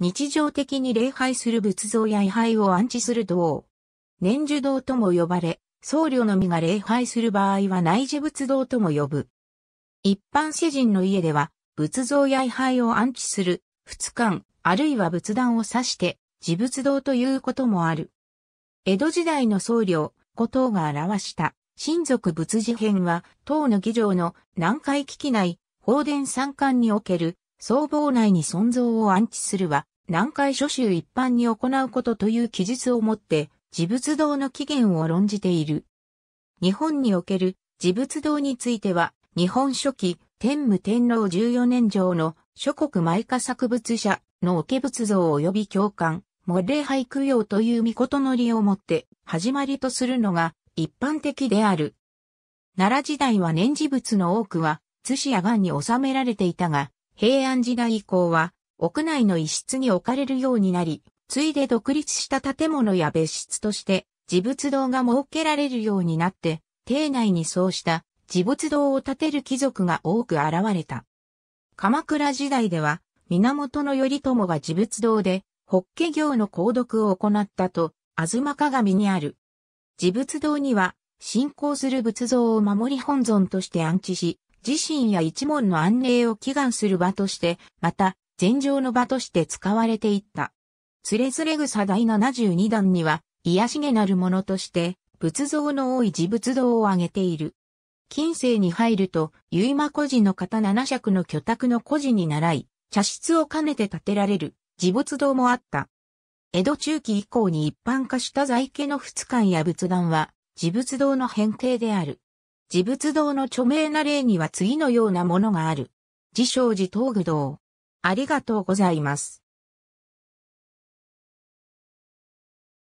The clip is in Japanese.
日常的に礼拝する仏像や位牌を安置する道。年寿堂とも呼ばれ、僧侶のみが礼拝する場合は内示仏堂とも呼ぶ。一般世人の家では、仏像や位牌を安置する、仏館、あるいは仏壇を指して、自仏堂ということもある。江戸時代の僧侶、古藤が表した親族仏事編は、唐の議場の南海危機内、法殿三冠における僧帽内に尊像を安置するは、南海諸州一般に行うことという記述をもって、自仏道の起源を論じている。日本における自仏道については、日本初期、天武天皇十四年上の諸国毎下作物者の桶仏像及び教官、モ礼拝供養という御事のりをもって始まりとするのが一般的である。奈良時代は年次仏の多くは、津市や岩に収められていたが、平安時代以降は、屋内の一室に置かれるようになり、ついで独立した建物や別室として、自仏堂が設けられるようになって、邸内にそうした自仏堂を建てる貴族が多く現れた。鎌倉時代では、源頼朝が自仏堂で、法華経の購読を行ったと、吾妻鏡にある。自仏堂には、信仰する仏像を守り本尊として安置し、自身や一門の安寧を祈願する場として、また、禅上の場として使われていった。つれづれ草第72段には、癒しげなるものとして、仏像の多い自仏堂を挙げている。近世に入ると、結ま古寺の方七尺の巨宅の古寺に習い、茶室を兼ねて建てられる、自仏堂もあった。江戸中期以降に一般化した在家の仏館や仏壇は、自仏堂の変形である。自仏堂の著名な例には次のようなものがある。自称寺東具堂。ありがとうございます。